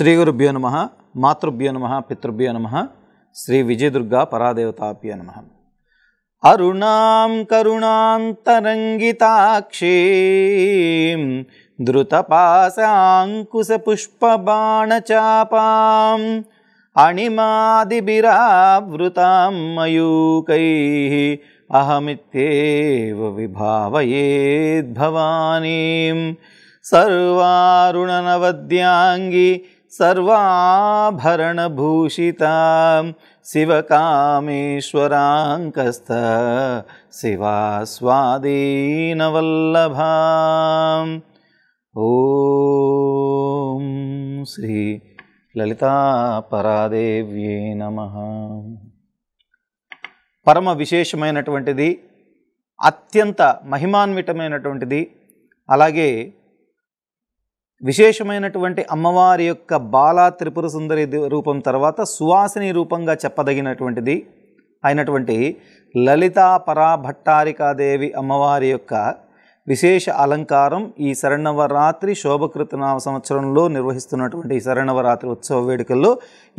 श्रीगुरुभ्यो नमः मातृभ्यो नमः पितृभ्यो नमः श्रीविजयदुर्गा नमः अरुणां करुणान्तरङ्गिताक्षीं द्रुतपाशाङ्कुशपुष्पबाणचापाम् अणिमादिभिरावृतां मयूकैः अहमित्येव विभावये भवानीं सर्वारुणनवद्याङ्गी सर्वाभरणभूषिता शिवकामेश्वराङ्कस्थ शिवास्वादीनवल्लभाम् శ్రీ श्री లలితాపరాదేవ్యే నమ పరమ విశేషమైనటువంటిది అత్యంత మహిమాన్వితమైనటువంటిది అలాగే విశేషమైనటువంటి అమ్మవారి యొక్క బాలా త్రిపుర సుందరి రూపం తర్వాత సువాసిని రూపంగా చెప్పదగినటువంటిది అయినటువంటి లలితా పరాభట్టారికాదేవి అమ్మవారి యొక్క విశేష అలంకారం ఈ శరణవరాత్రి శోభకృతనామ సంవత్సరంలో నిర్వహిస్తున్నటువంటి ఈ శరణవరాత్రి ఉత్సవ వేడుకల్లో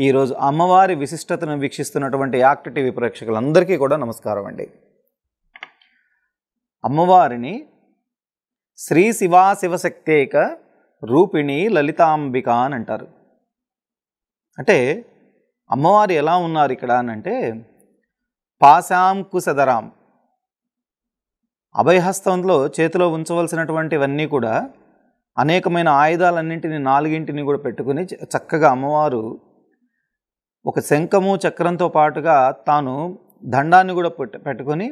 ఈరోజు అమ్మవారి విశిష్టతను వీక్షిస్తున్నటువంటి యాక్ట్ టీవీ ప్రేక్షకులందరికీ కూడా నమస్కారం అండి అమ్మవారిని శ్రీ శివా శివశక్తేక రూపిణి లలితాంబిక అని అంటారు అంటే అమ్మవారు ఎలా ఉన్నారు ఇక్కడ అని అంటే పాశాం కుశదరాం అభయహస్తంలో చేతిలో ఉంచవలసినటువంటివన్నీ కూడా అనేకమైన ఆయుధాలన్నింటినీ నాలుగింటిని కూడా పెట్టుకుని చక్కగా అమ్మవారు ఒక శంఖము చక్రంతో పాటుగా తాను దండాన్ని కూడా పెట్టుకొని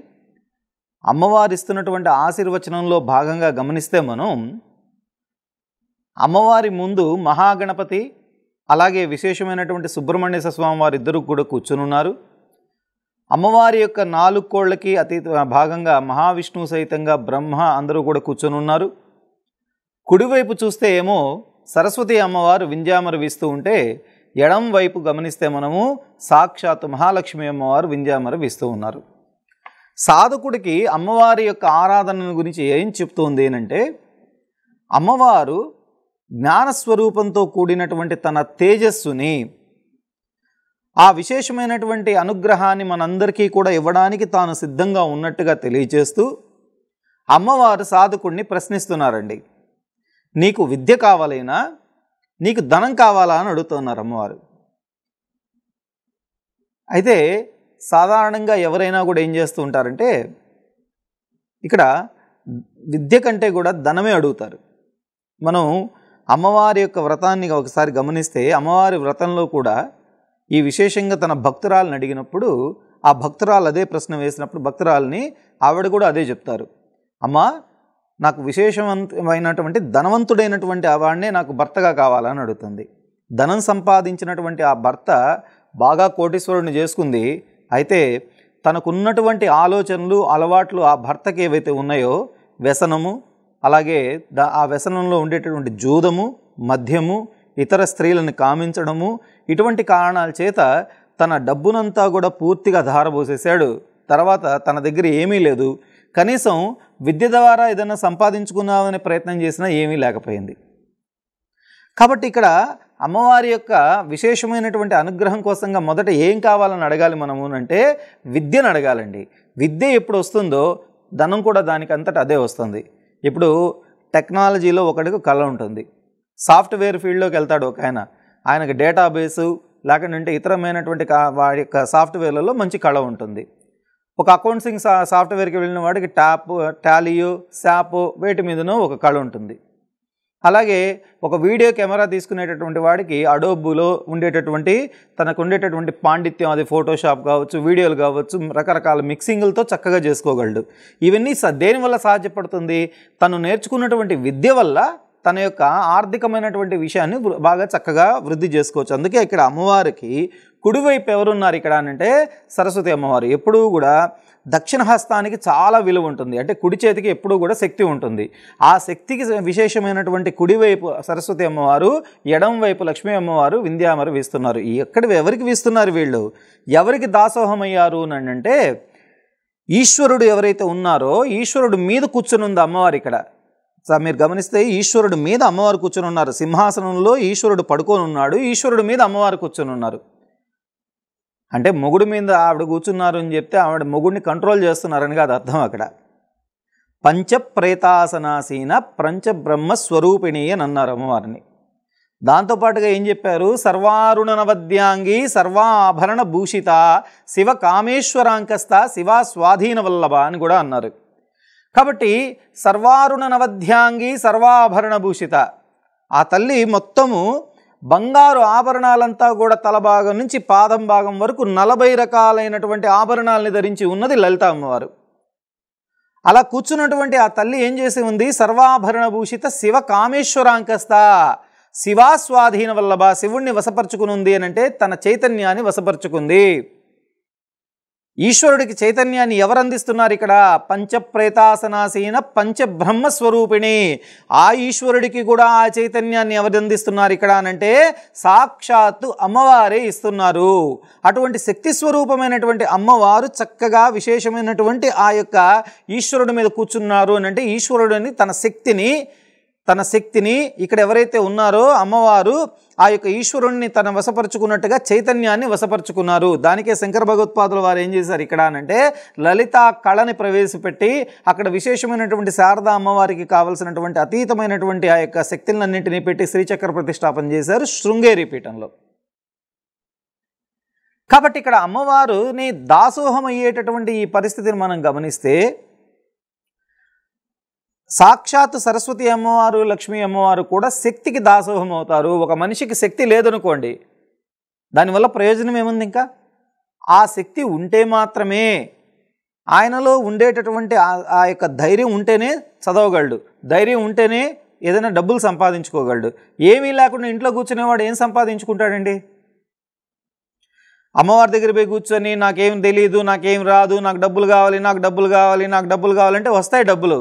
అమ్మవారు ఇస్తున్నటువంటి ఆశీర్వచనంలో భాగంగా గమనిస్తే మనం అమ్మవారి ముందు మహాగణపతి అలాగే విశేషమైనటువంటి సుబ్రహ్మణ్య స్వామి వారి ఇద్దరు కూడా కూర్చునున్నారు అమ్మవారి యొక్క నాలుగు కోళ్ళకి అతీత భాగంగా మహావిష్ణువు సహితంగా బ్రహ్మ అందరూ కూడా కూర్చొనున్నారు కుడివైపు చూస్తే ఏమో సరస్వతి అమ్మవారు వింజామరు వీస్తూ ఉంటే ఎడం వైపు గమనిస్తే మనము సాక్షాత్ మహాలక్ష్మి అమ్మవారు వింజామరు వీస్తూ ఉన్నారు సాధకుడికి అమ్మవారి యొక్క ఆరాధనను గురించి ఏం చెప్తుంది అంటే అమ్మవారు జ్ఞానస్వరూపంతో కూడినటువంటి తన తేజస్సుని ఆ విశేషమైనటువంటి అనుగ్రహాన్ని మనందరికీ కూడా ఇవ్వడానికి తాను సిద్ధంగా ఉన్నట్టుగా తెలియచేస్తూ అమ్మవారు సాధకుడిని ప్రశ్నిస్తున్నారండి నీకు విద్య కావాలైనా నీకు ధనం కావాలా అని అడుగుతున్నారు అమ్మవారు అయితే సాధారణంగా ఎవరైనా కూడా ఏం చేస్తూ ఉంటారంటే ఇక్కడ విద్య కంటే కూడా ధనమే అడుగుతారు మనం అమ్మవారి యొక్క వ్రతాన్ని ఒకసారి గమనిస్తే అమ్మవారి వ్రతంలో కూడా ఈ విశేషంగా తన భక్తురాలను అడిగినప్పుడు ఆ భక్తురాలు అదే ప్రశ్న వేసినప్పుడు భక్తురాలని ఆవిడ కూడా అదే చెప్తారు అమ్మా నాకు విశేషమైనటువంటి ధనవంతుడైనటువంటి వాడినే నాకు భర్తగా కావాలని అడుగుతుంది ధనం సంపాదించినటువంటి ఆ భర్త బాగా కోటీశ్వరుని చేసుకుంది అయితే తనకున్నటువంటి ఆలోచనలు అలవాట్లు ఆ భర్తకి ఏవైతే ఉన్నాయో వ్యసనము అలాగే దా ఆ వ్యసనంలో ఉండేటటువంటి జూదము మద్యము ఇతర స్త్రీలను కామించడము ఇటువంటి కారణాల చేత తన డబ్బునంతా కూడా పూర్తిగా ధారబోసేశాడు తర్వాత తన దగ్గర ఏమీ లేదు కనీసం విద్య ద్వారా ఏదైనా సంపాదించుకున్నామనే ప్రయత్నం చేసినా ఏమీ లేకపోయింది కాబట్టి ఇక్కడ అమ్మవారి యొక్క విశేషమైనటువంటి అనుగ్రహం కోసంగా మొదట ఏం కావాలని అడగాలి మనము అంటే విద్యను అడగాలండి విద్య ఎప్పుడు వస్తుందో ధనం కూడా దానికంతట అదే వస్తుంది ఇప్పుడు టెక్నాలజీలో ఒకటికి కళ ఉంటుంది సాఫ్ట్వేర్ ఫీల్డ్లోకి వెళ్తాడు ఒక ఆయన ఆయనకు డేటాబేసు లేకుంటే ఇతరమైనటువంటి వాడి యొక్క సాఫ్ట్వేర్లలో మంచి కళ ఉంటుంది ఒక అకౌంట్సింగ్ సా సాఫ్ట్వేర్కి వెళ్ళిన వాడికి ట్యాప్ టాలీయో శాప్ వీటి మీదనో ఒక కళ ఉంటుంది అలాగే ఒక వీడియో కెమెరా తీసుకునేటటువంటి వాడికి అడోబులో ఉండేటటువంటి తనకు ఉండేటటువంటి పాండిత్యం అది ఫోటోషాప్ కావచ్చు వీడియోలు కావచ్చు రకరకాల మిక్సింగ్లతో చక్కగా చేసుకోగలడు ఇవన్నీ స దేనివల్ల సాధ్యపడుతుంది తను నేర్చుకున్నటువంటి విద్య వల్ల తన యొక్క ఆర్థికమైనటువంటి విషయాన్ని బాగా చక్కగా వృద్ధి చేసుకోవచ్చు అందుకే ఇక్కడ అమ్మవారికి కుడివైపు ఎవరున్నారు ఇక్కడ అంటే సరస్వతి అమ్మవారు ఎప్పుడూ కూడా దక్షిణ హస్తానికి చాలా విలువ ఉంటుంది అంటే కుడి చేతికి ఎప్పుడూ కూడా శక్తి ఉంటుంది ఆ శక్తికి విశేషమైనటువంటి కుడివైపు సరస్వతి అమ్మవారు ఎడం వైపు లక్ష్మీ అమ్మవారు వింధ్యామరు వీస్తున్నారు ఎక్కడ ఎవరికి వీస్తున్నారు వీళ్ళు ఎవరికి దాసోహం అయ్యారు అని అంటే ఈశ్వరుడు ఎవరైతే ఉన్నారో ఈశ్వరుడు మీద ఉంది అమ్మవారు ఇక్కడ మీరు గమనిస్తే ఈశ్వరుడు మీద అమ్మవారు కూర్చొని ఉన్నారు సింహాసనంలో ఈశ్వరుడు పడుకొని ఉన్నాడు ఈశ్వరుడు మీద అమ్మవారు కూర్చొని ఉన్నారు అంటే మొగుడు మీద ఆవిడ కూర్చున్నారు అని చెప్తే ఆవిడ మొగుడిని కంట్రోల్ చేస్తున్నారని కాదు అర్థం అక్కడ పంచప్రేతాసనాసీన పంచబ్రహ్మస్వరూపిణి అని అన్నారు అమ్మవారిని దాంతోపాటుగా ఏం చెప్పారు సర్వారుణనవద్యాంగి సర్వాభరణ భూషిత శివ కామేశ్వరాంకస్త శివ స్వాధీన వల్లభ అని కూడా అన్నారు కాబట్టి సర్వారుణ నవధ్యాంగి సర్వాభరణ భూషిత ఆ తల్లి మొత్తము బంగారు ఆభరణాలంతా కూడా తలభాగం నుంచి పాదం భాగం వరకు నలభై రకాలైనటువంటి ఆభరణాలని ధరించి ఉన్నది లలిత అమ్మవారు అలా కూర్చున్నటువంటి ఆ తల్లి ఏం చేసి ఉంది సర్వాభరణ భూషిత శివ కామేశ్వరాంకస్త శివాస్వాధీన వల్లభ శివుణ్ణి వసపరుచుకునుంది ఉంది అనంటే తన చైతన్యాన్ని వసపరుచుకుంది ఈశ్వరుడికి చైతన్యాన్ని ఎవరు అందిస్తున్నారు ఇక్కడ పంచప్రేతాసనాసీన పంచబ్రహ్మస్వరూపిణి ఆ ఈశ్వరుడికి కూడా ఆ చైతన్యాన్ని ఎవరు అందిస్తున్నారు ఇక్కడ అనంటే సాక్షాత్తు అమ్మవారే ఇస్తున్నారు అటువంటి శక్తి స్వరూపమైనటువంటి అమ్మవారు చక్కగా విశేషమైనటువంటి ఆ యొక్క ఈశ్వరుడి మీద కూర్చున్నారు అనంటే ఈశ్వరుడిని తన శక్తిని తన శక్తిని ఇక్కడ ఎవరైతే ఉన్నారో అమ్మవారు ఆ యొక్క ఈశ్వరుణ్ణి తన వశపరుచుకున్నట్టుగా చైతన్యాన్ని వశపరుచుకున్నారు దానికే శంకర భగవత్పాదులు వారు ఏం చేశారు ఇక్కడ అనంటే లలిత కళని ప్రవేశపెట్టి అక్కడ విశేషమైనటువంటి శారదా అమ్మవారికి కావలసినటువంటి అతీతమైనటువంటి ఆ యొక్క శక్తులన్నింటినీ పెట్టి శ్రీచక్ర ప్రతిష్టాపన చేశారు శృంగేరి పీఠంలో కాబట్టి ఇక్కడ అమ్మవారుని దాసోహం అయ్యేటటువంటి ఈ పరిస్థితిని మనం గమనిస్తే సాక్షాత్ సరస్వతి అమ్మవారు లక్ష్మీ అమ్మవారు కూడా శక్తికి దాసోహం అవుతారు ఒక మనిషికి శక్తి లేదనుకోండి దానివల్ల ప్రయోజనం ఏముంది ఇంకా ఆ శక్తి ఉంటే మాత్రమే ఆయనలో ఉండేటటువంటి ఆ యొక్క ధైర్యం ఉంటేనే చదవగలడు ధైర్యం ఉంటేనే ఏదైనా డబ్బులు సంపాదించుకోగలడు ఏమీ లేకుండా ఇంట్లో కూర్చునేవాడు ఏం సంపాదించుకుంటాడండి అమ్మవారి దగ్గర పోయి కూర్చొని నాకేం తెలియదు నాకేం రాదు నాకు డబ్బులు కావాలి నాకు డబ్బులు కావాలి నాకు డబ్బులు కావాలంటే వస్తాయి డబ్బులు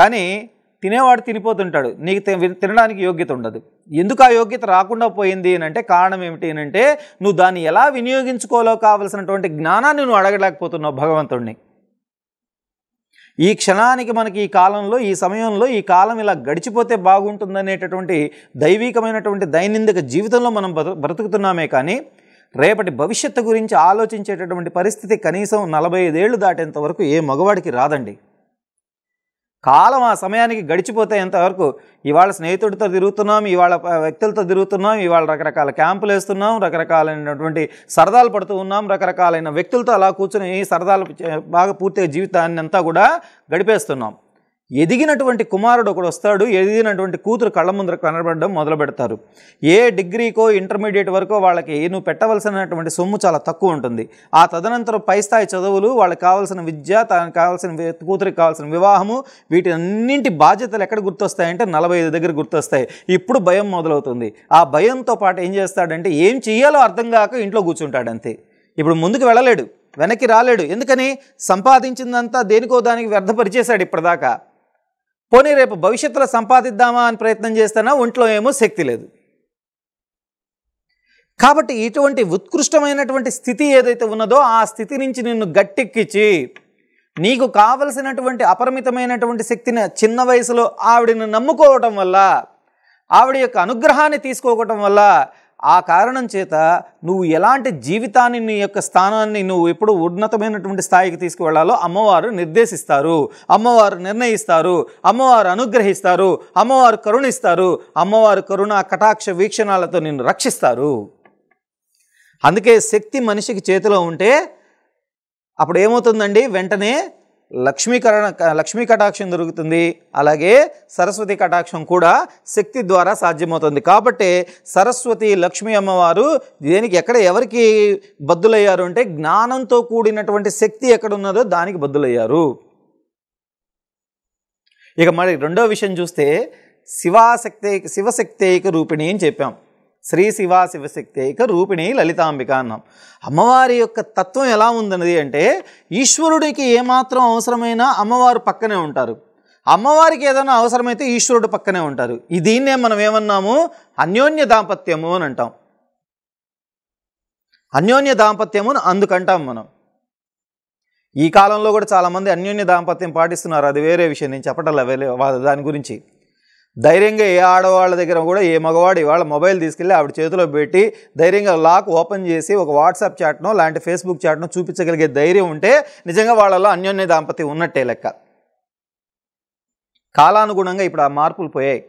కానీ తినేవాడు తినిపోతుంటాడు నీకు తినడానికి యోగ్యత ఉండదు ఎందుకు ఆ యోగ్యత రాకుండా పోయింది అని అంటే కారణం ఏమిటి అని అంటే నువ్వు దాన్ని ఎలా వినియోగించుకోలో కావలసినటువంటి జ్ఞానాన్ని నువ్వు అడగలేకపోతున్నావు భగవంతుడిని ఈ క్షణానికి మనకి ఈ కాలంలో ఈ సమయంలో ఈ కాలం ఇలా గడిచిపోతే బాగుంటుందనేటటువంటి దైవికమైనటువంటి దైనందిక జీవితంలో మనం బ్రతుకుతున్నామే కానీ రేపటి భవిష్యత్తు గురించి ఆలోచించేటటువంటి పరిస్థితి కనీసం నలభై ఐదేళ్లు దాటేంత వరకు ఏ మగవాడికి రాదండి కాలం ఆ సమయానికి గడిచిపోతే ఎంతవరకు ఇవాళ స్నేహితుడితో తిరుగుతున్నాం ఇవాళ వ్యక్తులతో తిరుగుతున్నాం ఇవాళ రకరకాల క్యాంపులు వేస్తున్నాం రకరకాలైనటువంటి సరదాలు పడుతూ ఉన్నాం రకరకాలైన వ్యక్తులతో అలా కూర్చుని సరదాలు బాగా పూర్తయ్యే జీవితాన్ని అంతా కూడా గడిపేస్తున్నాం ఎదిగినటువంటి కుమారుడు ఒకడు వస్తాడు ఎదిగినటువంటి కూతురు కళ్ళ ముందర కనబడడం మొదలు పెడతారు ఏ డిగ్రీకో ఇంటర్మీడియట్ వరకు వాళ్ళకి నువ్వు పెట్టవలసినటువంటి సొమ్ము చాలా తక్కువ ఉంటుంది ఆ తదనంతరం పై స్థాయి చదువులు వాళ్ళకి కావాల్సిన విద్య తనకు కావాల్సిన కూతురికి కావాల్సిన వివాహము వీటన్నింటి బాధ్యతలు ఎక్కడ గుర్తొస్తాయంటే నలభై ఐదు దగ్గర గుర్తొస్తాయి ఇప్పుడు భయం మొదలవుతుంది ఆ భయంతో పాటు ఏం చేస్తాడంటే ఏం చేయాలో అర్థం కాక ఇంట్లో కూర్చుంటాడు అంతే ఇప్పుడు ముందుకు వెళ్ళలేడు వెనక్కి రాలేడు ఎందుకని సంపాదించిందంతా దేనికో దానికి వ్యర్థపరిచేశాడు ఇప్పటిదాకా పోనీ రేపు భవిష్యత్తులో సంపాదిద్దామా అని ప్రయత్నం చేస్తానా ఒంట్లో ఏమో శక్తి లేదు కాబట్టి ఇటువంటి ఉత్కృష్టమైనటువంటి స్థితి ఏదైతే ఉన్నదో ఆ స్థితి నుంచి నిన్ను గట్టెక్కిచ్చి నీకు కావలసినటువంటి అపరిమితమైనటువంటి శక్తిని చిన్న వయసులో ఆవిడని నమ్ముకోవటం వల్ల ఆవిడ యొక్క అనుగ్రహాన్ని తీసుకోవటం వల్ల ఆ కారణం చేత నువ్వు ఎలాంటి జీవితాన్ని నీ యొక్క స్థానాన్ని నువ్వు ఎప్పుడు ఉన్నతమైనటువంటి స్థాయికి తీసుకువెళ్లాలో అమ్మవారు నిర్దేశిస్తారు అమ్మవారు నిర్ణయిస్తారు అమ్మవారు అనుగ్రహిస్తారు అమ్మవారు కరుణిస్తారు అమ్మవారు కరుణ కటాక్ష వీక్షణాలతో నిన్ను రక్షిస్తారు అందుకే శక్తి మనిషికి చేతిలో ఉంటే అప్పుడు ఏమవుతుందండి వెంటనే లక్ష్మీకరణ లక్ష్మీ కటాక్షం దొరుకుతుంది అలాగే సరస్వతి కటాక్షం కూడా శక్తి ద్వారా సాధ్యమవుతుంది కాబట్టి సరస్వతి లక్ష్మీ అమ్మవారు దేనికి ఎక్కడ ఎవరికి బద్దులయ్యారు అంటే జ్ఞానంతో కూడినటువంటి శక్తి ఎక్కడ ఉన్నదో దానికి బద్దులయ్యారు ఇక మరి రెండో విషయం చూస్తే శివాశక్తి శివశక్తి రూపిణి అని చెప్పాం శ్రీ శివా శివశక్తేక రూపిణి లలితాంబిక అన్నాం అమ్మవారి యొక్క తత్వం ఎలా ఉందన్నది అంటే ఈశ్వరుడికి ఏమాత్రం అవసరమైనా అమ్మవారు పక్కనే ఉంటారు అమ్మవారికి ఏదైనా అవసరమైతే ఈశ్వరుడు పక్కనే ఉంటారు ఈ దీన్నే మనం ఏమన్నాము అన్యోన్య దాంపత్యము అని అంటాం అన్యోన్య దాంపత్యము అందుకంటాం మనం ఈ కాలంలో కూడా చాలామంది అన్యోన్య దాంపత్యం పాటిస్తున్నారు అది వేరే విషయం నేను చెప్పటం దాని గురించి ధైర్యంగా ఏ ఆడవాళ్ళ దగ్గర కూడా ఏ మగవాడు ఇవాళ మొబైల్ తీసుకెళ్ళి ఆవిడ చేతిలో పెట్టి ధైర్యంగా లాక్ ఓపెన్ చేసి ఒక వాట్సాప్ చాట్నో లాంటి ఫేస్బుక్ చాట్నో చూపించగలిగే ధైర్యం ఉంటే నిజంగా వాళ్ళలో అన్యోన్య దాంపతి ఉన్నట్టే లెక్క కాలానుగుణంగా ఇప్పుడు ఆ మార్పులు పోయాయి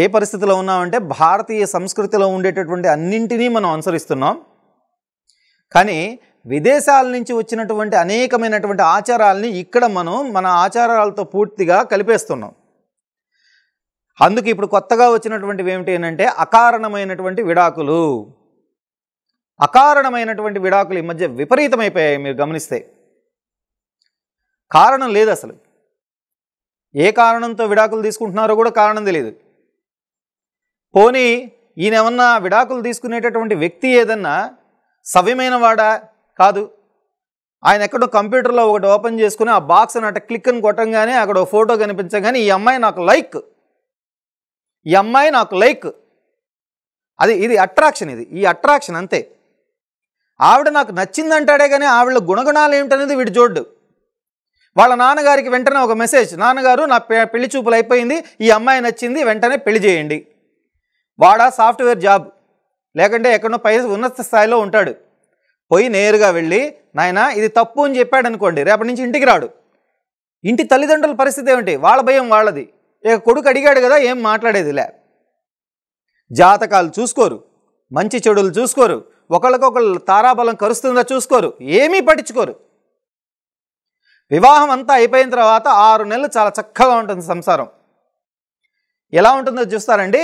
ఏ పరిస్థితిలో ఉన్నామంటే భారతీయ సంస్కృతిలో ఉండేటటువంటి అన్నింటినీ మనం అనుసరిస్తున్నాం కానీ విదేశాల నుంచి వచ్చినటువంటి అనేకమైనటువంటి ఆచారాలని ఇక్కడ మనం మన ఆచారాలతో పూర్తిగా కలిపేస్తున్నాం అందుకు ఇప్పుడు కొత్తగా వచ్చినటువంటివి ఏమిటి అంటే అకారణమైనటువంటి విడాకులు అకారణమైనటువంటి విడాకులు ఈ మధ్య విపరీతమైపోయాయి మీరు గమనిస్తే కారణం లేదు అసలు ఏ కారణంతో విడాకులు తీసుకుంటున్నారో కూడా కారణం తెలియదు పోనీ ఈయన ఏమన్నా విడాకులు తీసుకునేటటువంటి వ్యక్తి ఏదన్నా సవ్యమైన వాడా కాదు ఆయన ఎక్కడో కంప్యూటర్లో ఒకటి ఓపెన్ చేసుకుని ఆ బాక్స్ అని అట క్లిక్ అని కొట్టంగానే అక్కడ ఫోటో కనిపించగానే ఈ అమ్మాయి నాకు లైక్ ఈ అమ్మాయి నాకు లైక్ అది ఇది అట్రాక్షన్ ఇది ఈ అట్రాక్షన్ అంతే ఆవిడ నాకు నచ్చిందంటాడే కానీ ఆవిడ గుణగుణాలు ఏమిటనేది వీడు చూడ్డు వాళ్ళ నాన్నగారికి వెంటనే ఒక మెసేజ్ నాన్నగారు నా పెళ్లి చూపులు అయిపోయింది ఈ అమ్మాయి నచ్చింది వెంటనే పెళ్లి చేయండి వాడా సాఫ్ట్వేర్ జాబ్ లేకంటే ఎక్కడో పై ఉన్నత స్థాయిలో ఉంటాడు పోయి నేరుగా వెళ్ళి నాయన ఇది తప్పు అని చెప్పాడు అనుకోండి రేపటి నుంచి ఇంటికి రాడు ఇంటి తల్లిదండ్రుల పరిస్థితి ఏమిటి వాళ్ళ భయం వాళ్ళది ఇక కొడుకు అడిగాడు కదా ఏం మాట్లాడేది లే జాతకాలు చూసుకోరు మంచి చెడులు చూసుకోరు ఒకళ్ళకొకళ్ళు తారాబలం కరుస్తుందా చూసుకోరు ఏమీ పట్టించుకోరు వివాహం అంతా అయిపోయిన తర్వాత ఆరు నెలలు చాలా చక్కగా ఉంటుంది సంసారం ఎలా ఉంటుందో చూస్తారండి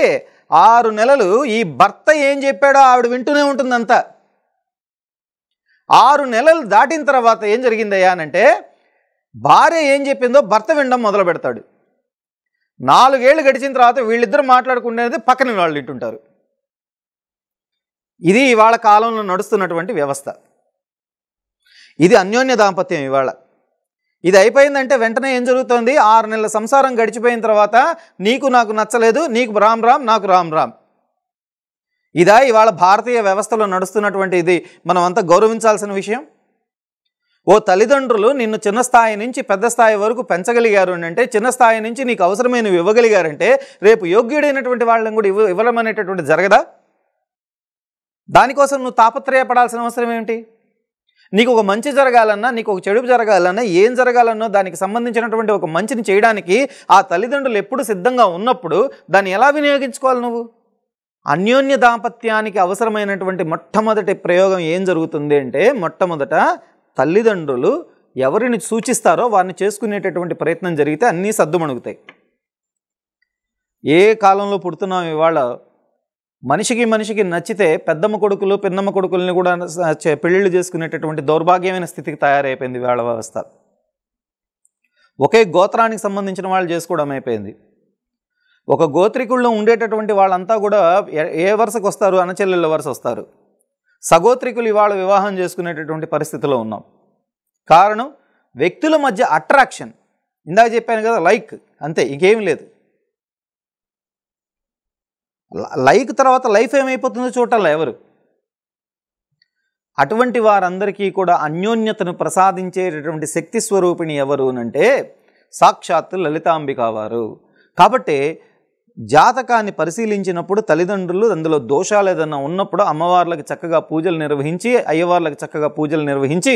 ఆరు నెలలు ఈ భర్త ఏం చెప్పాడో ఆవిడ వింటూనే ఉంటుందంతా ఆరు నెలలు దాటిన తర్వాత ఏం జరిగిందయ్యా అంటే భార్య ఏం చెప్పిందో భర్త వినడం మొదలు పెడతాడు నాలుగేళ్ళు గడిచిన తర్వాత వీళ్ళిద్దరు మాట్లాడుకునేది పక్కన వాళ్ళు ఇటుంటారు ఇది ఇవాళ కాలంలో నడుస్తున్నటువంటి వ్యవస్థ ఇది అన్యోన్య దాంపత్యం ఇవాళ ఇది అయిపోయిందంటే వెంటనే ఏం జరుగుతుంది ఆరు నెలల సంసారం గడిచిపోయిన తర్వాత నీకు నాకు నచ్చలేదు నీకు రామ్ రామ్ నాకు రామ్ రామ్ ఇదా ఇవాళ భారతీయ వ్యవస్థలో నడుస్తున్నటువంటి ఇది మనమంతా గౌరవించాల్సిన విషయం ఓ తల్లిదండ్రులు నిన్ను చిన్న స్థాయి నుంచి పెద్ద స్థాయి వరకు పెంచగలిగారు అంటే చిన్న స్థాయి నుంచి నీకు అవసరమైనవి ఇవ్వగలిగారంటే రేపు యోగ్యుడైనటువంటి వాళ్ళని కూడా ఇవ్వ ఇవ్వడం అనేటటువంటి జరగదా దానికోసం నువ్వు తాపత్రయపడాల్సిన అవసరం ఏమిటి నీకు ఒక మంచి జరగాలన్నా నీకు ఒక చెడు జరగాలన్నా ఏం జరగాలన్నో దానికి సంబంధించినటువంటి ఒక మంచిని చేయడానికి ఆ తల్లిదండ్రులు ఎప్పుడు సిద్ధంగా ఉన్నప్పుడు దాన్ని ఎలా వినియోగించుకోవాలి నువ్వు అన్యోన్య దాంపత్యానికి అవసరమైనటువంటి మొట్టమొదటి ప్రయోగం ఏం జరుగుతుంది అంటే మొట్టమొదట తల్లిదండ్రులు ఎవరిని సూచిస్తారో వారిని చేసుకునేటటువంటి ప్రయత్నం జరిగితే అన్నీ సర్దుమణుగుతాయి ఏ కాలంలో పుడుతున్నాం ఇవాళ మనిషికి మనిషికి నచ్చితే పెద్దమ్మ కొడుకులు పిన్నమ్మ కొడుకుల్ని కూడా పెళ్ళిళ్ళు చేసుకునేటటువంటి దౌర్భాగ్యమైన స్థితికి తయారైపోయింది వాళ్ళ వ్యవస్థ ఒకే గోత్రానికి సంబంధించిన వాళ్ళు చేసుకోవడం అయిపోయింది ఒక గోత్రికుల్లో ఉండేటటువంటి వాళ్ళంతా కూడా ఏ వరుసకు వస్తారు అనచెల్లెల వరుస వస్తారు సగోత్రికులు ఇవాళ వివాహం చేసుకునేటటువంటి పరిస్థితిలో ఉన్నాం కారణం వ్యక్తుల మధ్య అట్రాక్షన్ ఇందాక చెప్పాను కదా లైక్ అంతే ఇంకేం లేదు లైక్ తర్వాత లైఫ్ ఏమైపోతుందో చూడాలా ఎవరు అటువంటి వారందరికీ కూడా అన్యోన్యతను ప్రసాదించేటటువంటి శక్తి స్వరూపిణి ఎవరు అంటే సాక్షాత్ లలితాంబిక వారు కాబట్టి జాతకాన్ని పరిశీలించినప్పుడు తల్లిదండ్రులు అందులో దోషాలు ఏదైనా ఉన్నప్పుడు అమ్మవార్లకు చక్కగా పూజలు నిర్వహించి అయ్యవార్లకు చక్కగా పూజలు నిర్వహించి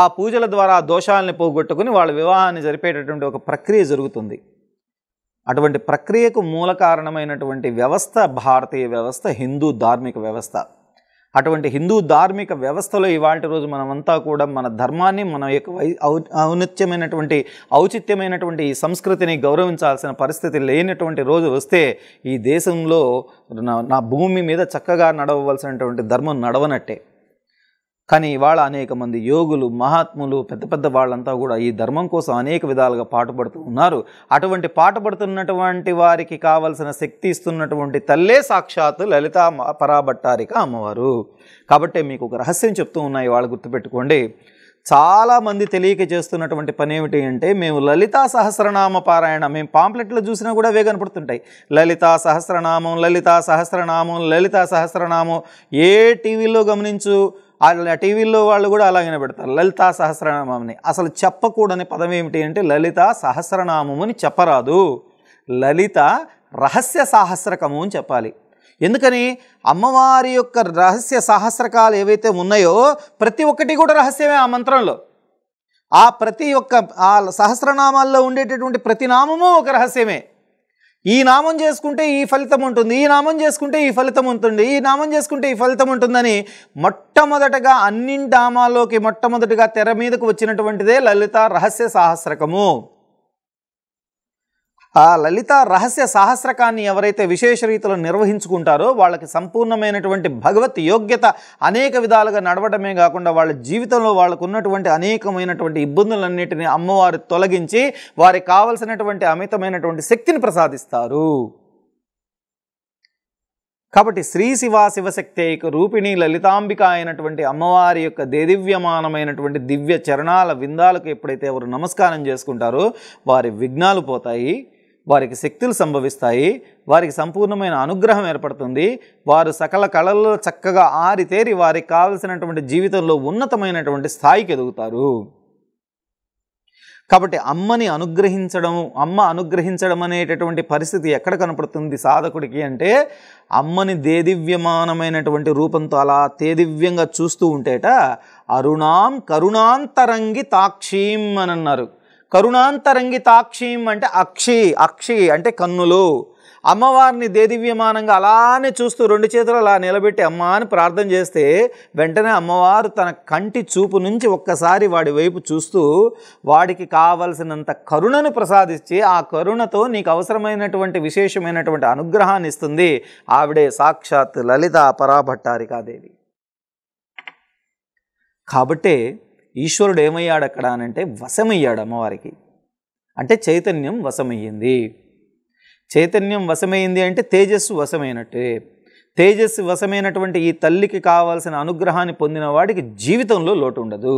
ఆ పూజల ద్వారా ఆ దోషాలని పోగొట్టుకుని వాళ్ళ వివాహాన్ని జరిపేటటువంటి ఒక ప్రక్రియ జరుగుతుంది అటువంటి ప్రక్రియకు మూల కారణమైనటువంటి వ్యవస్థ భారతీయ వ్యవస్థ హిందూ ధార్మిక వ్యవస్థ అటువంటి హిందూ ధార్మిక వ్యవస్థలో ఇవాళ రోజు మనమంతా కూడా మన ధర్మాన్ని మన యొక్క ఔన్నత్యమైనటువంటి ఔచిత్యమైనటువంటి ఈ సంస్కృతిని గౌరవించాల్సిన పరిస్థితి లేనటువంటి రోజు వస్తే ఈ దేశంలో నా భూమి మీద చక్కగా నడవవలసినటువంటి ధర్మం నడవనట్టే కానీ ఇవాళ అనేక మంది యోగులు మహాత్ములు పెద్ద పెద్ద వాళ్ళంతా కూడా ఈ ధర్మం కోసం అనేక విధాలుగా పాటుపడుతూ ఉన్నారు అటువంటి పాటుపడుతున్నటువంటి వారికి కావలసిన శక్తి ఇస్తున్నటువంటి తల్లే సాక్షాత్ లలిత పరాభట్టారిక అమ్మవారు కాబట్టి మీకు ఒక రహస్యం చెప్తూ ఉన్నాయి వాళ్ళు గుర్తుపెట్టుకోండి చాలామంది తెలియక చేస్తున్నటువంటి పని ఏమిటి అంటే మేము లలితా సహస్రనామ పారాయణ మేము పాంప్లెట్లు చూసినా కూడా అవే కనపడుతుంటాయి లలితా సహస్రనామం లలితా సహస్రనామం లలితా సహస్రనామం ఏ టీవీలో గమనించు వాళ్ళు టీవీల్లో వాళ్ళు కూడా అలాగనే పెడతారు లలితా సహస్రనామంని అసలు చెప్పకూడని పదం ఏమిటి అంటే లలిత సహస్రనామము అని చెప్పరాదు లలిత రహస్య సాహస్రకము అని చెప్పాలి ఎందుకని అమ్మవారి యొక్క రహస్య సహస్రకాలు ఏవైతే ఉన్నాయో ప్రతి ఒక్కటి కూడా రహస్యమే ఆ మంత్రంలో ఆ ప్రతి ఒక్క ఆ సహస్రనామాల్లో ఉండేటటువంటి ప్రతి నామము ఒక రహస్యమే ఈ నామం చేసుకుంటే ఈ ఫలితం ఉంటుంది ఈ నామం చేసుకుంటే ఈ ఫలితం ఉంటుంది ఈ నామం చేసుకుంటే ఈ ఫలితం ఉంటుందని మొట్టమొదటగా అన్నింటి నామాల్లోకి మొట్టమొదటిగా తెర మీదకు వచ్చినటువంటిదే లలిత రహస్య సాహస్రకము ఆ లలిత రహస్య సహస్రకాన్ని ఎవరైతే విశేష రీతిలో నిర్వహించుకుంటారో వాళ్ళకి సంపూర్ణమైనటువంటి భగవత్ యోగ్యత అనేక విధాలుగా నడవడమే కాకుండా వాళ్ళ జీవితంలో వాళ్ళకు ఉన్నటువంటి అనేకమైనటువంటి ఇబ్బందులన్నింటినీ అమ్మవారు తొలగించి వారికి కావలసినటువంటి అమితమైనటువంటి శక్తిని ప్రసాదిస్తారు కాబట్టి శ్రీ శివ శివశక్తి రూపిణి లలితాంబిక అయినటువంటి అమ్మవారి యొక్క దేదివ్యమానమైనటువంటి దివ్య చరణాల విందాలకు ఎప్పుడైతే ఎవరు నమస్కారం చేసుకుంటారో వారి విఘ్నాలు పోతాయి వారికి శక్తులు సంభవిస్తాయి వారికి సంపూర్ణమైన అనుగ్రహం ఏర్పడుతుంది వారు సకల కళల్లో చక్కగా ఆరితేరి వారికి కావలసినటువంటి జీవితంలో ఉన్నతమైనటువంటి స్థాయికి ఎదుగుతారు కాబట్టి అమ్మని అనుగ్రహించడం అమ్మ అనుగ్రహించడం అనేటటువంటి పరిస్థితి ఎక్కడ కనపడుతుంది సాధకుడికి అంటే అమ్మని దేదివ్యమానమైనటువంటి రూపంతో అలా తేదివ్యంగా చూస్తూ ఉంటేట అరుణాం కరుణాంతరంగి తాక్షీం అని అన్నారు కరుణాంతరంగితాక్షీం అంటే అక్షి అక్షి అంటే కన్నులు అమ్మవారిని దేదివ్యమానంగా అలానే చూస్తూ రెండు చేతులు అలా నిలబెట్టి అమ్మ అని ప్రార్థన చేస్తే వెంటనే అమ్మవారు తన కంటి చూపు నుంచి ఒక్కసారి వాడి వైపు చూస్తూ వాడికి కావలసినంత కరుణను ప్రసాదిస్తే ఆ కరుణతో నీకు అవసరమైనటువంటి విశేషమైనటువంటి అనుగ్రహాన్ని ఇస్తుంది ఆవిడే సాక్షాత్ లలిత పరాభట్టారికాదేవి కాబట్టే ఈశ్వరుడు ఏమయ్యాడు అక్కడ అంటే వశమయ్యాడు అమ్మవారికి అంటే చైతన్యం వశమయ్యింది చైతన్యం వశమైంది అంటే తేజస్సు వశమైనట్టే తేజస్సు వశమైనటువంటి ఈ తల్లికి కావాల్సిన అనుగ్రహాన్ని పొందిన వాడికి జీవితంలో లోటు ఉండదు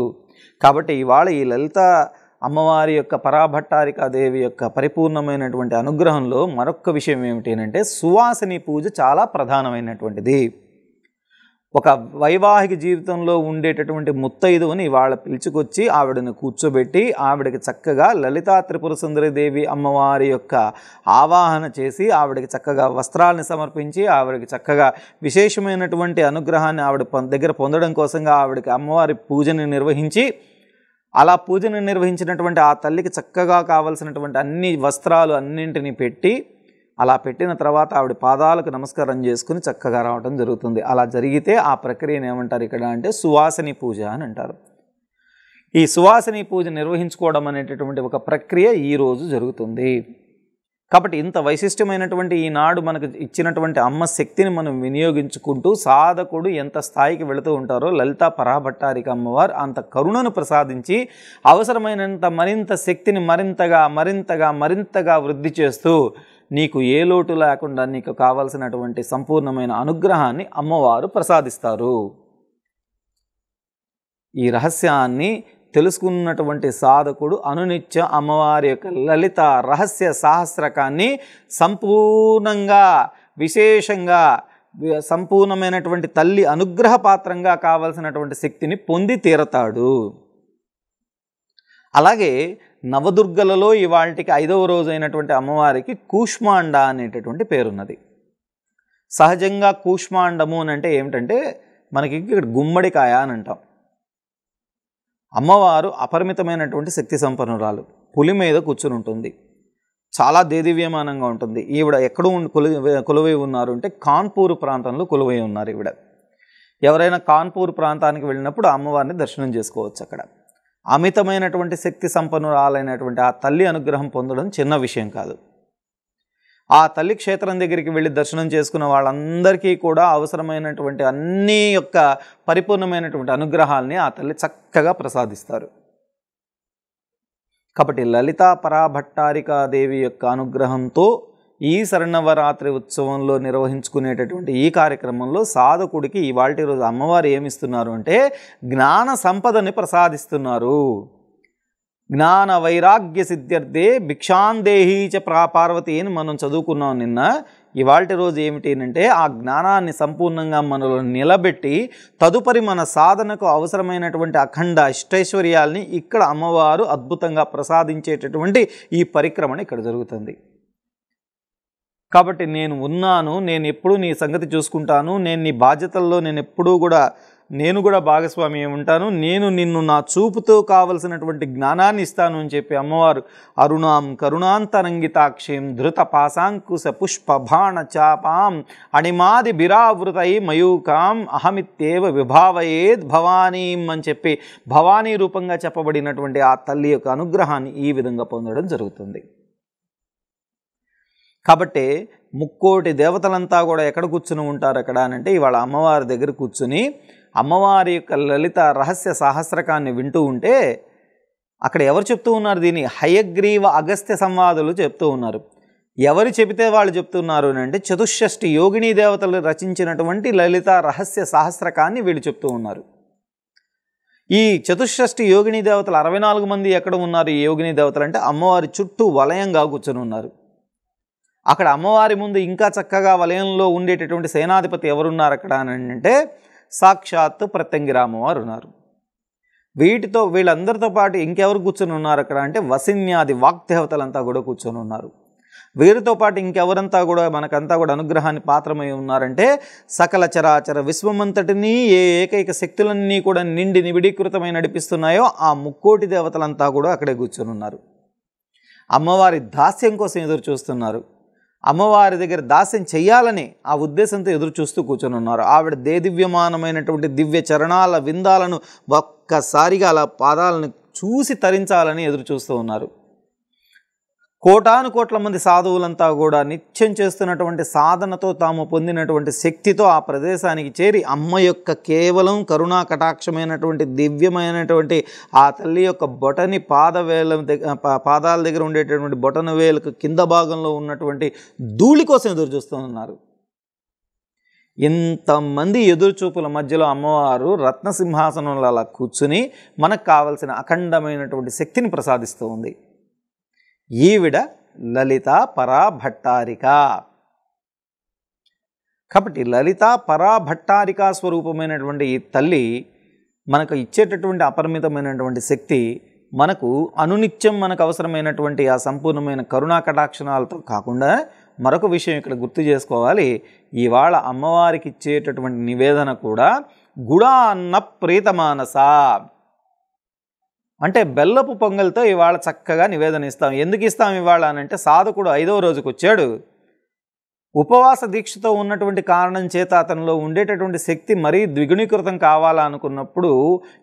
కాబట్టి ఇవాళ ఈ లలిత అమ్మవారి యొక్క పరాభట్టారికాదేవి యొక్క పరిపూర్ణమైనటువంటి అనుగ్రహంలో మరొక విషయం ఏమిటి అంటే సువాసిని పూజ చాలా ప్రధానమైనటువంటిది ఒక వైవాహిక జీవితంలో ఉండేటటువంటి ముత్తైదువుని వాళ్ళ పిలుచుకొచ్చి ఆవిడను కూర్చోబెట్టి ఆవిడకి చక్కగా లలితా త్రిపుర సుందరిదేవి అమ్మవారి యొక్క ఆవాహన చేసి ఆవిడకి చక్కగా వస్త్రాలను సమర్పించి ఆవిడకి చక్కగా విశేషమైనటువంటి అనుగ్రహాన్ని ఆవిడ దగ్గర పొందడం కోసంగా ఆవిడకి అమ్మవారి పూజని నిర్వహించి అలా పూజను నిర్వహించినటువంటి ఆ తల్లికి చక్కగా కావలసినటువంటి అన్ని వస్త్రాలు అన్నింటినీ పెట్టి అలా పెట్టిన తర్వాత ఆవిడ పాదాలకు నమస్కారం చేసుకుని చక్కగా రావడం జరుగుతుంది అలా జరిగితే ఆ ప్రక్రియను ఏమంటారు ఇక్కడ అంటే సువాసని పూజ అని అంటారు ఈ సువాసని పూజ నిర్వహించుకోవడం అనేటటువంటి ఒక ప్రక్రియ ఈరోజు జరుగుతుంది కాబట్టి ఇంత వైశిష్టమైనటువంటి ఈనాడు మనకు ఇచ్చినటువంటి అమ్మ శక్తిని మనం వినియోగించుకుంటూ సాధకుడు ఎంత స్థాయికి వెళుతూ ఉంటారో లలిత పరాభట్టారిక అమ్మవారు అంత కరుణను ప్రసాదించి అవసరమైనంత మరింత శక్తిని మరింతగా మరింతగా మరింతగా వృద్ధి చేస్తూ నీకు ఏ లోటు లేకుండా నీకు కావలసినటువంటి సంపూర్ణమైన అనుగ్రహాన్ని అమ్మవారు ప్రసాదిస్తారు ఈ రహస్యాన్ని తెలుసుకున్నటువంటి సాధకుడు అనునిత్య అమ్మవారి యొక్క లలిత రహస్య సహస్రకాన్ని సంపూర్ణంగా విశేషంగా సంపూర్ణమైనటువంటి తల్లి అనుగ్రహ పాత్రంగా కావలసినటువంటి శక్తిని పొంది తీరతాడు అలాగే నవదుర్గలలో ఇవాళకి ఐదవ రోజు అయినటువంటి అమ్మవారికి కూష్మాండ అనేటటువంటి పేరున్నది సహజంగా కూష్మాండము అని అంటే ఏమిటంటే మనకి ఇక్కడ గుమ్మడికాయ అని అంటాం అమ్మవారు అపరిమితమైనటువంటి శక్తి సంపన్నురాలు పులి మీద కూర్చుని ఉంటుంది చాలా దేదివ్యమానంగా ఉంటుంది ఈవిడ ఎక్కడ కొలు కొలువై ఉన్నారు అంటే కాన్పూర్ ప్రాంతంలో కొలువై ఉన్నారు ఈవిడ ఎవరైనా కాన్పూర్ ప్రాంతానికి వెళ్ళినప్పుడు అమ్మవారిని దర్శనం చేసుకోవచ్చు అక్కడ అమితమైనటువంటి శక్తి సంపన్నురాలైనటువంటి ఆ తల్లి అనుగ్రహం పొందడం చిన్న విషయం కాదు ఆ తల్లి క్షేత్రం దగ్గరికి వెళ్ళి దర్శనం చేసుకున్న వాళ్ళందరికీ కూడా అవసరమైనటువంటి అన్ని యొక్క పరిపూర్ణమైనటువంటి అనుగ్రహాల్ని ఆ తల్లి చక్కగా ప్రసాదిస్తారు కాబట్టి లలితా పరాభట్టారికాదేవి యొక్క అనుగ్రహంతో ఈ శరణవరాత్రి ఉత్సవంలో నిర్వహించుకునేటటువంటి ఈ కార్యక్రమంలో సాధకుడికి ఇవాళ రోజు అమ్మవారు ఏమిస్తున్నారు అంటే జ్ఞాన సంపదని ప్రసాదిస్తున్నారు జ్ఞాన వైరాగ్య సిద్ధ్యర్థే భిక్షాందేహీ చ పార్వతి అని మనం చదువుకున్నాం నిన్న ఇవాళ రోజు ఏమిటి అంటే ఆ జ్ఞానాన్ని సంపూర్ణంగా మనలో నిలబెట్టి తదుపరి మన సాధనకు అవసరమైనటువంటి అఖండ ఇష్టైశ్వర్యాల్ని ఇక్కడ అమ్మవారు అద్భుతంగా ప్రసాదించేటటువంటి ఈ పరిక్రమణ ఇక్కడ జరుగుతుంది కాబట్టి నేను ఉన్నాను నేను ఎప్పుడూ నీ సంగతి చూసుకుంటాను నేను నీ బాధ్యతల్లో నేను ఎప్పుడూ కూడా నేను కూడా భాగస్వామి ఉంటాను నేను నిన్ను నా చూపుతో కావలసినటువంటి జ్ఞానాన్ని ఇస్తాను అని చెప్పి అమ్మవారు అరుణాం కరుణాంతరంగితాక్షిం ధృత పాశాంకుశ పుష్పభాణ చాపాం అణిమాది బిరావృతై మయూకాం అహమిత్యేవ విభావయేద్ భవానీం అని చెప్పి భవానీ రూపంగా చెప్పబడినటువంటి ఆ తల్లి యొక్క అనుగ్రహాన్ని ఈ విధంగా పొందడం జరుగుతుంది కాబట్టి ముక్కోటి దేవతలంతా కూడా ఎక్కడ కూర్చుని ఉంటారు అక్కడ అంటే ఇవాళ అమ్మవారి దగ్గర కూర్చుని అమ్మవారి యొక్క లలిత రహస్య సాహస్రకాన్ని వింటూ ఉంటే అక్కడ ఎవరు చెప్తూ ఉన్నారు దీన్ని హయగ్రీవ అగస్త్య సంవాదులు చెప్తూ ఉన్నారు ఎవరు చెబితే వాళ్ళు చెప్తున్నారు అంటే చతుషష్ఠి యోగిని దేవతలు రచించినటువంటి లలిత రహస్య సహస్రకాన్ని వీళ్ళు చెప్తూ ఉన్నారు ఈ చతుషష్ఠి యోగిని దేవతలు అరవై నాలుగు మంది ఎక్కడ ఉన్నారు ఈ యోగిని దేవతలు అంటే అమ్మవారి చుట్టూ వలయంగా కూర్చొని ఉన్నారు అక్కడ అమ్మవారి ముందు ఇంకా చక్కగా వలయంలో ఉండేటటువంటి సేనాధిపతి ఎవరున్నారు అక్కడ అని అంటే సాక్షాత్తు ప్రత్యంగి అమ్మవారు ఉన్నారు వీటితో వీళ్ళందరితో పాటు ఇంకెవరు కూర్చొని ఉన్నారు అక్కడ అంటే వసిన్యాది దేవతలంతా కూడా కూర్చొని ఉన్నారు వీరితో పాటు ఇంకెవరంతా కూడా మనకంతా కూడా అనుగ్రహాన్ని పాత్రమై ఉన్నారంటే సకల చరాచర విశ్వమంతటినీ ఏ ఏకైక శక్తులన్నీ కూడా నిండి నిబిడీకృతమై నడిపిస్తున్నాయో ఆ ముక్కోటి దేవతలంతా కూడా అక్కడే కూర్చొని ఉన్నారు అమ్మవారి దాస్యం కోసం ఎదురు చూస్తున్నారు అమ్మవారి దగ్గర దాస్యం చేయాలని ఆ ఉద్దేశంతో ఎదురు చూస్తూ కూర్చొని ఉన్నారు ఆవిడ దేదివ్యమానమైనటువంటి దివ్య చరణాల విందాలను ఒక్కసారిగా అలా పాదాలను చూసి తరించాలని ఎదురు చూస్తూ ఉన్నారు కోటాను కోట్ల మంది సాధువులంతా కూడా నిత్యం చేస్తున్నటువంటి సాధనతో తాము పొందినటువంటి శక్తితో ఆ ప్రదేశానికి చేరి అమ్మ యొక్క కేవలం కరుణా కటాక్షమైనటువంటి దివ్యమైనటువంటి ఆ తల్లి యొక్క బొటని పాదవేల పాదాల దగ్గర ఉండేటటువంటి బొటన వేలకు కింద భాగంలో ఉన్నటువంటి ధూళి కోసం ఎదురు చూస్తూ ఉన్నారు ఇంతమంది ఎదురుచూపుల మధ్యలో అమ్మవారు రత్నసింహాసనంలో అలా కూర్చుని మనకు కావలసిన అఖండమైనటువంటి శక్తిని ప్రసాదిస్తూ ఉంది ఈవిడ లలిత పరాభట్టారిక కాబట్టి లలిత పరాభట్టారిక స్వరూపమైనటువంటి ఈ తల్లి మనకు ఇచ్చేటటువంటి అపరిమితమైనటువంటి శక్తి మనకు అనునిత్యం మనకు అవసరమైనటువంటి ఆ సంపూర్ణమైన కరుణా కటాక్షణాలతో కాకుండా మరొక విషయం ఇక్కడ గుర్తు చేసుకోవాలి ఇవాళ అమ్మవారికి ఇచ్చేటటువంటి నివేదన కూడా గుడాన్న ప్రీతమానస అంటే బెల్లపు పొంగల్తో ఇవాళ చక్కగా నివేదన ఇస్తాం ఎందుకు ఇస్తాం ఇవాళ అనంటే సాధకుడు ఐదవ రోజుకు వచ్చాడు ఉపవాస దీక్షతో ఉన్నటువంటి కారణం చేత అతనిలో ఉండేటటువంటి శక్తి మరీ ద్విగుణీకృతం కావాలనుకున్నప్పుడు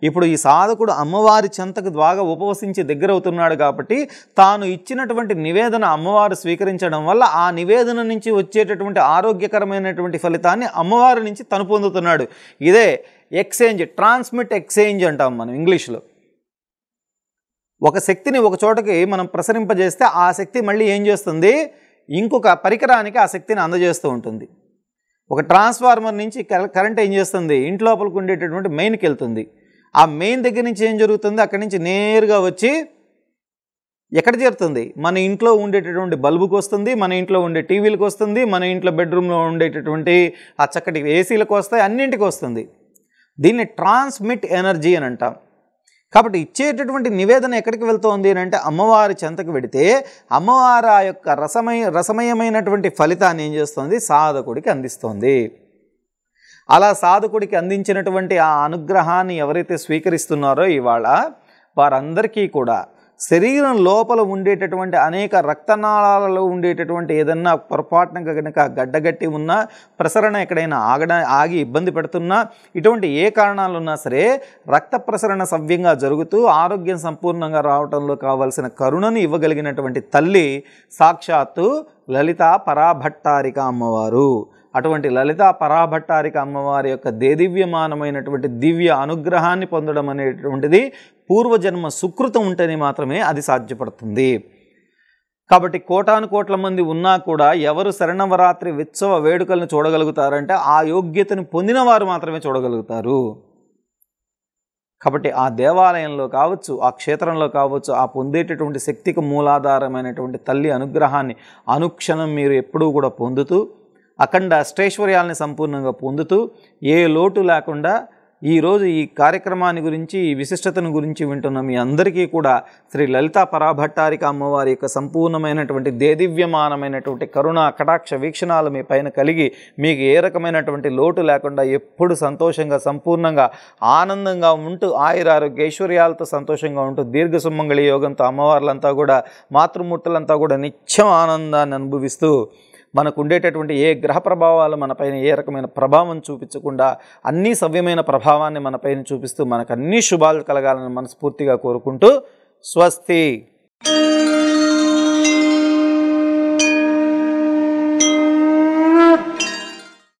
ఇప్పుడు ఈ సాధకుడు అమ్మవారి చెంతకు ద్వాగా ఉపవసించి దగ్గరవుతున్నాడు కాబట్టి తాను ఇచ్చినటువంటి నివేదన అమ్మవారు స్వీకరించడం వల్ల ఆ నివేదన నుంచి వచ్చేటటువంటి ఆరోగ్యకరమైనటువంటి ఫలితాన్ని అమ్మవారి నుంచి తను పొందుతున్నాడు ఇదే ఎక్స్చేంజ్ ట్రాన్స్మిట్ ఎక్స్చేంజ్ అంటాం మనం ఇంగ్లీష్లో ఒక శక్తిని ఒక చోటకి మనం ప్రసరింపజేస్తే ఆ శక్తి మళ్ళీ ఏం చేస్తుంది ఇంకొక పరికరానికి ఆ శక్తిని అందజేస్తూ ఉంటుంది ఒక ట్రాన్స్ఫార్మర్ నుంచి కరెంట్ ఏం చేస్తుంది ఇంట్లోపలికి ఉండేటటువంటి మెయిన్కి వెళ్తుంది ఆ మెయిన్ దగ్గర నుంచి ఏం జరుగుతుంది అక్కడి నుంచి నేరుగా వచ్చి ఎక్కడ చేరుతుంది మన ఇంట్లో ఉండేటటువంటి బల్బుకి వస్తుంది మన ఇంట్లో ఉండే టీవీలకు వస్తుంది మన ఇంట్లో బెడ్రూమ్లో ఉండేటటువంటి ఆ చక్కటి ఏసీలకు వస్తాయి అన్నింటికి వస్తుంది దీన్ని ట్రాన్స్మిట్ ఎనర్జీ అని అంటాం కాబట్టి ఇచ్చేటటువంటి నివేదన ఎక్కడికి వెళ్తోంది అని అంటే అమ్మవారి చెంతకు వెడితే అమ్మవారు ఆ యొక్క రసమయ రసమయమైనటువంటి ఫలితాన్ని ఏం చేస్తుంది సాధకుడికి అందిస్తోంది అలా సాధకుడికి అందించినటువంటి ఆ అనుగ్రహాన్ని ఎవరైతే స్వీకరిస్తున్నారో ఇవాళ వారందరికీ కూడా శరీరం లోపల ఉండేటటువంటి అనేక రక్తనాళాలలో ఉండేటటువంటి ఏదన్నా పొరపాటున కనుక గడ్డగట్టి ఉన్నా ప్రసరణ ఎక్కడైనా ఆగడ ఆగి ఇబ్బంది పెడుతున్నా ఇటువంటి ఏ కారణాలు ఉన్నా సరే రక్త ప్రసరణ సవ్యంగా జరుగుతూ ఆరోగ్యం సంపూర్ణంగా రావడంలో కావలసిన కరుణను ఇవ్వగలిగినటువంటి తల్లి సాక్షాత్తు లలిత పరాభట్టారిక అమ్మవారు అటువంటి లలితా పరాభట్టారిక అమ్మవారి యొక్క దేదివ్యమానమైనటువంటి దివ్య అనుగ్రహాన్ని పొందడం అనేటువంటిది పూర్వజన్మ సుకృతం ఉంటేనే మాత్రమే అది సాధ్యపడుతుంది కాబట్టి కోటాను కోట్ల మంది ఉన్నా కూడా ఎవరు శరణవరాత్రి ఉత్సవ వేడుకలను చూడగలుగుతారంటే ఆ యోగ్యతను పొందిన వారు మాత్రమే చూడగలుగుతారు కాబట్టి ఆ దేవాలయంలో కావచ్చు ఆ క్షేత్రంలో కావచ్చు ఆ పొందేటటువంటి శక్తికి మూలాధారమైనటువంటి తల్లి అనుగ్రహాన్ని అనుక్షణం మీరు ఎప్పుడూ కూడా పొందుతూ అఖండ అష్టైశ్వర్యాలని సంపూర్ణంగా పొందుతూ ఏ లోటు లేకుండా ఈరోజు ఈ కార్యక్రమాన్ని గురించి ఈ విశిష్టతను గురించి వింటున్న మీ అందరికీ కూడా శ్రీ లలితా పరాభట్టారిక అమ్మవారి యొక్క సంపూర్ణమైనటువంటి దేదివ్యమానమైనటువంటి కరుణ కటాక్ష వీక్షణాలు మీ పైన కలిగి మీకు ఏ రకమైనటువంటి లోటు లేకుండా ఎప్పుడు సంతోషంగా సంపూర్ణంగా ఆనందంగా ఉంటూ ఆయురారోగ్య ఐశ్వర్యాలతో సంతోషంగా ఉంటూ దీర్ఘ సుమంగళి యోగంతో అమ్మవార్లంతా కూడా మాతృమూర్తులంతా కూడా నిత్యం ఆనందాన్ని అనుభవిస్తూ మనకు ఉండేటటువంటి ఏ గ్రహ ప్రభావాలు మనపైన ఏ రకమైన ప్రభావం చూపించకుండా అన్నీ సవ్యమైన ప్రభావాన్ని మనపైన చూపిస్తూ మనకు అన్ని శుభాలు కలగాలని మనస్ఫూర్తిగా కోరుకుంటూ స్వస్తి